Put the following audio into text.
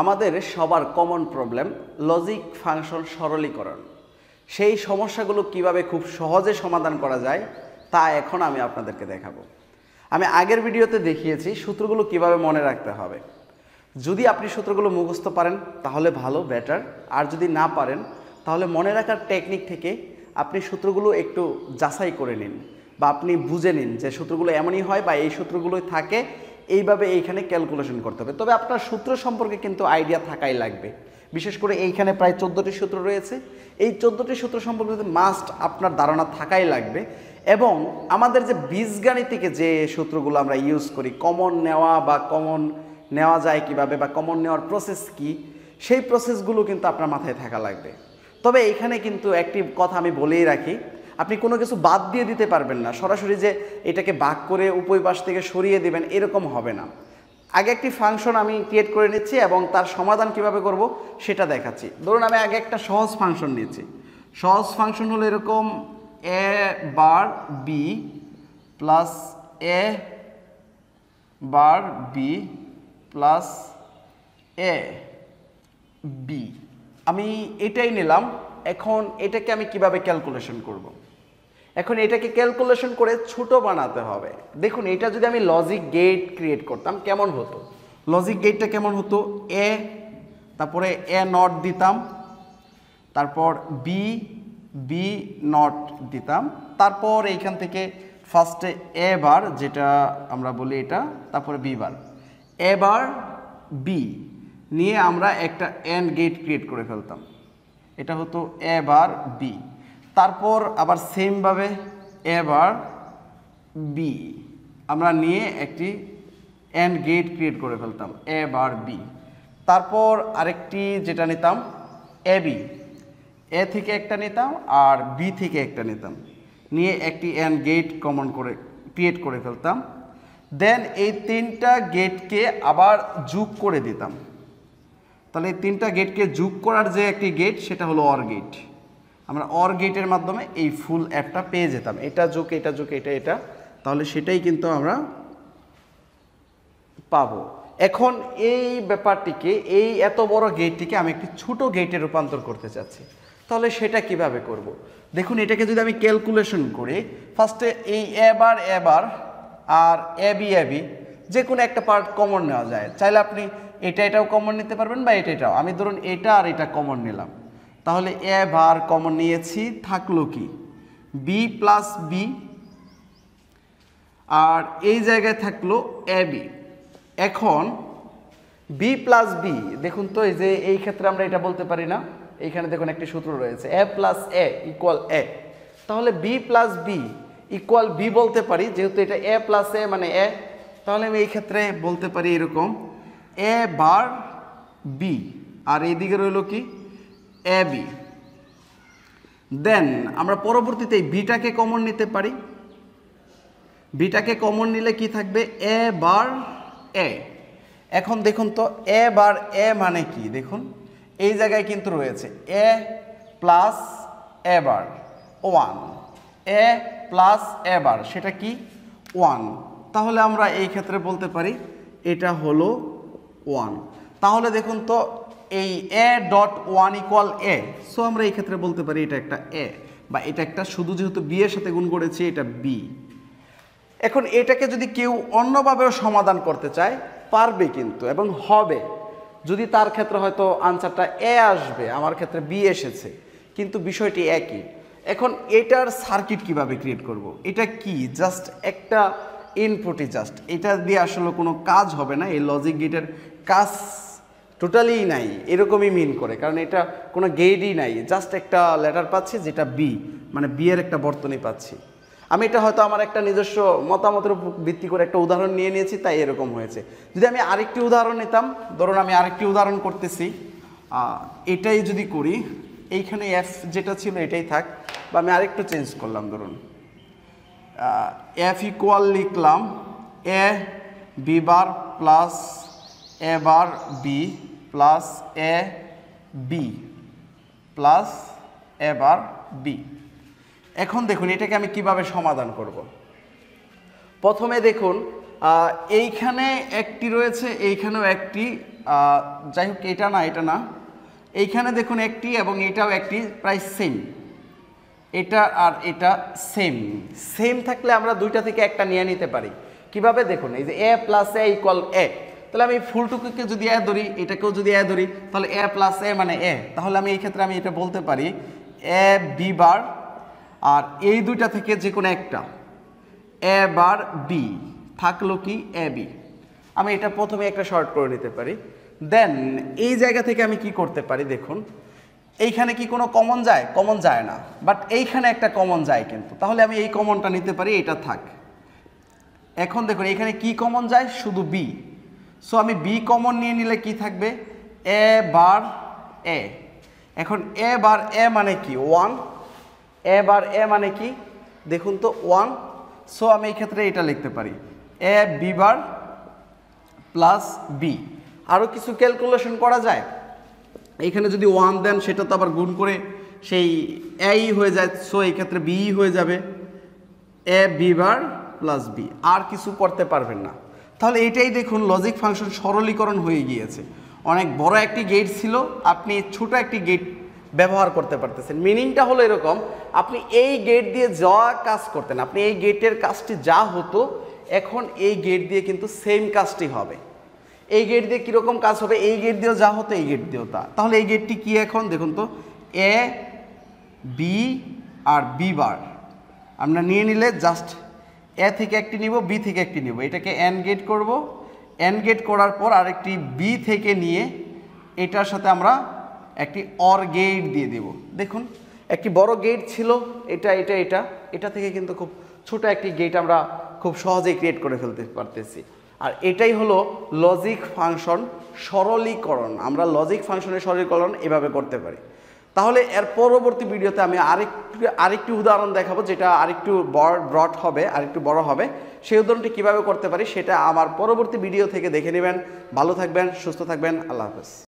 আমাদের সবার common problem logic function সরলীকরণ সেই সমস্যাগুলো কিভাবে খুব সহজে সমাধান করা যায় তা এখন আমি আপনাদেরকে দেখাবো আমি আগের ভিডিওতে দেখিয়েছি সূত্রগুলো কিভাবে মনে রাখতে হবে যদি আপনি সূত্রগুলো মুখস্থ পারেন তাহলে ভালো বেটার আর যদি না পারেন তাহলে মনে রাখার টেকনিক থেকে আপনি সূত্রগুলো একটু যাচাই করে নিন বা আপনি বুঝে নিন যে সূত্রগুলো এমনই হয় বা এই সূত্রগুলোই থাকে এইভাবে এইখানে ক্যালকুলেশন করতে হবে তবে আপনার সূত্র সম্পর্কে কিন্তু আইডিয়া থাকাই লাগবে বিশেষ করে এইখানে প্রায় চোদ্দোটি সূত্র রয়েছে এই চোদ্দোটি সূত্র সম্পর্কে মাস্ট আপনার ধারণা থাকাই লাগবে এবং আমাদের যে বীজগাণিতিকে যে সূত্রগুলো আমরা ইউজ করি কমন নেওয়া বা কমন নেওয়া যায় কিভাবে বা কমন নেওয়ার প্রসেস কি সেই প্রসেসগুলো কিন্তু আপনার মাথায় থাকা লাগবে তবে এখানে কিন্তু একটি কথা আমি বলেই রাখি আপনি কোনো কিছু বাদ দিয়ে দিতে পারবেন না সরাসরি যে এটাকে বাক করে উপবাস থেকে সরিয়ে দেবেন এরকম হবে না আগে একটি ফাংশন আমি ক্রিয়েট করে নিচ্ছি এবং তার সমাধান কিভাবে করব সেটা দেখাচ্ছি ধরুন আমি আগে একটা সহজ ফাংশন নিয়েছি সহজ ফাংশন হলো এরকম A bar B plus A bar B plus A B আমি এটাই নিলাম এখন এটাকে আমি কিভাবে ক্যালকুলেশন করব। এখন এটাকে ক্যালকুলেশন করে ছোট বানাতে হবে দেখুন এটা যদি আমি লজিক গেট ক্রিয়েট করতাম কেমন হতো লজিক গেটটা কেমন হতো এ তারপরে এ নট দিতাম তারপর বি বি নট দিতাম তারপর এইখান থেকে ফার্স্টে এ বার যেটা আমরা বলি এটা তারপরে বি বার এ বার বি নিয়ে আমরা একটা এন্ড গেট ক্রিয়েট করে ফেলতাম এটা হতো এ বার বি তারপর আবার সেমভাবে এ বার বি আমরা নিয়ে একটি অ্যান্ড গেট ক্রিয়েট করে ফেলতাম এ বার বি তারপর আরেকটি যেটা নিতাম এ বি এ থেকে একটা নিতাম আর বি থেকে একটা নিতাম নিয়ে একটি অ্যান্ড গেট কমন করে ক্রিয়েট করে ফেলতাম দেন এই তিনটা গেটকে আবার যোগ করে দিতাম তাহলে এই তিনটা গেটকে যোগ করার যে একটি গেট সেটা হলো অর গেট আমরা অর গেটের মাধ্যমে এই ফুল অ্যাপটা পেয়ে যেতাম এটা যোগ এটা যোগ এটা এটা তাহলে সেটাই কিন্তু আমরা পাবো এখন এই ব্যাপারটিকে এই এত বড় গেটটিকে আমি একটি ছোট গেটে রূপান্তর করতে চাচ্ছি তাহলে সেটা কিভাবে করব। দেখুন এটাকে যদি আমি ক্যালকুলেশন করি ফার্স্টে এই এবার এবার আর এবি এবি যে কোনো একটা পার্ট কমন নেওয়া যায় চাইলে আপনি এটা এটাও কমন নিতে পারবেন বা এটা এটাও আমি ধরুন এটা আর এটা কমন নিলাম তাহলে এ ভার কমন নিয়েছি থাকলো কি বি প্লাস বি আর এই জায়গায় থাকলো এ বি এখন বি প্লাস বি দেখুন তো এই যে এই ক্ষেত্রে আমরা এটা বলতে পারি না এইখানে দেখুন একটি সূত্র রয়েছে A plus A equal A তাহলে B plus B equal B বলতে পারি যেহেতু এটা এ প্লাস এ মানে এ তাহলে আমি এই ক্ষেত্রে বলতে পারি এরকম এ বার বি আর এইদিকে রইল কি এ বি দেন আমরা পরবর্তীতে বিটাকে কমন নিতে পারি বিটাকে কমন নিলে কি থাকবে এ বার এ এখন দেখুন তো এ বার এ মানে কি দেখুন এই জায়গায় কিন্তু রয়েছে A plus A bar one A plus A bar সেটা কি ওয়ান তাহলে আমরা এই ক্ষেত্রে বলতে পারি এটা হলো ওয়ান তাহলে দেখুন তো এই A dot one equal A so আমরা এই ক্ষেত্রে বলতে পারি এটা একটা এ বা এটা একটা শুধু যেহেতু বি এর সাথে গুণ করেছি এটা বি এখন এটাকে যদি কেউ অন্যভাবেও সমাধান করতে চায় পারবে কিন্তু এবং হবে যদি তার ক্ষেত্রে হয়তো আনসারটা এ আসবে আমার ক্ষেত্রে বি এসেছে কিন্তু বিষয়টি একই এখন এটার সার্কিট কিভাবে ক্রিয়েট করব। এটা কি জাস্ট একটা ইনপুটই জাস্ট এটা দিয়ে আসলে কোনো কাজ হবে না এই লজিক গেটের কাজ টোটালি নাই এরকমই মিন করে কারণ এটা কোনো গেটই নাই জাস্ট একটা লেটার পাচ্ছি যেটা বি মানে বিয়ের একটা বর্তনী পাচ্ছি আমি এটা হয়তো আমার একটা নিজস্ব মতামতের উপর ভিত্তি করে একটা উদাহরণ নিয়ে নিয়েছি তাই এরকম হয়েছে যদি আমি আরেকটি উদাহরণ নিতাম ধরুন আমি আরেকটি উদাহরণ করতেছি এটাই যদি করি এইখানে এফ যেটা ছিল এটাই থাক বা আমি আরেকটু চেঞ্জ করলাম ধরুন এফ ইকুয়াল লিখলাম A B bar plus A bar B plus A B plus A bar B এখন দেখুন এটাকে আমি কিভাবে সমাধান করব। প্রথমে দেখুন এইখানে একটি রয়েছে এইখানেও একটি যাই হোক এটা না এটা না এইখানে দেখুন একটি এবং এটাও একটি প্রায় সেম এটা আর এটা সেম সেম থাকলে আমরা দুইটা থেকে একটা নিয়ে নিতে পারি কিভাবে দেখুন এই যে এ প্লাস এ ইকুয়াল এ তাহলে আমি ফুলটুকুকে যদি এ ধরি এটাকেও যদি এ ধরি তাহলে এ প্লাস এ মানে এ তাহলে আমি এই ক্ষেত্রে আমি এটা বলতে পারি এ বি বার আর এই দুইটা থেকে যে কোনো একটা এ বার বি থাকলো কি এ বি আমি এটা প্রথমে একটা শর্ট করে নিতে পারি দেন এই জায়গা থেকে আমি কি করতে পারি দেখুন এইখানে কি কোনো কমন যায় কমন যায় না বাট এইখানে একটা কমন যায় কিন্তু তাহলে আমি এই কমনটা নিতে পারি এটা থাক এখন দেখুন এখানে কি কমন যায় শুধু বি সো আমি বি কমন নিয়ে নিলে কি থাকবে এ বার এ এখন এ বার এ মানে কি ওয়ান এ বার এ মানে কি দেখুন তো ওয়ান সো আমি এই ক্ষেত্রে এটা লিখতে পারি A B bar plus B আরও কিছু ক্যালকুলেশন করা যায় এখানে যদি ওয়ান দেন সেটা তো আবার গুণ করে সেই এই হয়ে যায় সো এই ক্ষেত্রে বি হয়ে যাবে A B bar plus B আর কিছু করতে পারবেন না তাহলে এটাই দেখুন লজিক ফাংশন সরলীকরণ হয়ে গিয়েছে অনেক বড় একটি গেট ছিল আপনি ছোট একটি গেট ব্যবহার করতে পারতেছেন মিনিংটা হলো এরকম আপনি এই গেট দিয়ে যাওয়া কাজ করতেন আপনি এই গেটের কাজটি যা হতো এখন এই গেট দিয়ে কিন্তু সেম কাজটি হবে এই গেট দিয়ে কীরকম কাজ হবে এই গেট দিয়েও যা হতো এই গেট দিয়েও তা তাহলে এই গেটটি কী এখন দেখুন তো এ বি আর বি বার আমরা নিয়ে নিলে জাস্ট এ থেকে একটি নিব বি থেকে একটি নিব এটাকে এন গেট করব এন গেট করার পর আরেকটি বি থেকে নিয়ে এটার সাথে আমরা একটি অর গেট দিয়ে দেব দেখুন একটি বড় গেট ছিল এটা এটা এটা এটা থেকে কিন্তু খুব ছোট একটি গেট আমরা খুব সহজেই ক্রিয়েট করে ফেলতে পারতেছি আর এটাই হলো লজিক ফাংশন সরলীকরণ আমরা লজিক ফাংশনের সরলীকরণ এভাবে করতে পারি তাহলে এর পরবর্তী ভিডিওতে আমি আরেকটু আরেকটি উদাহরণ দেখাবো যেটা আরেকটু ব্রড হবে আরেকটু বড় হবে সেই উদাহরণটি কীভাবে করতে পারি সেটা আমার পরবর্তী ভিডিও থেকে দেখে নেবেন ভালো থাকবেন সুস্থ থাকবেন আল্লাহ হাফেজ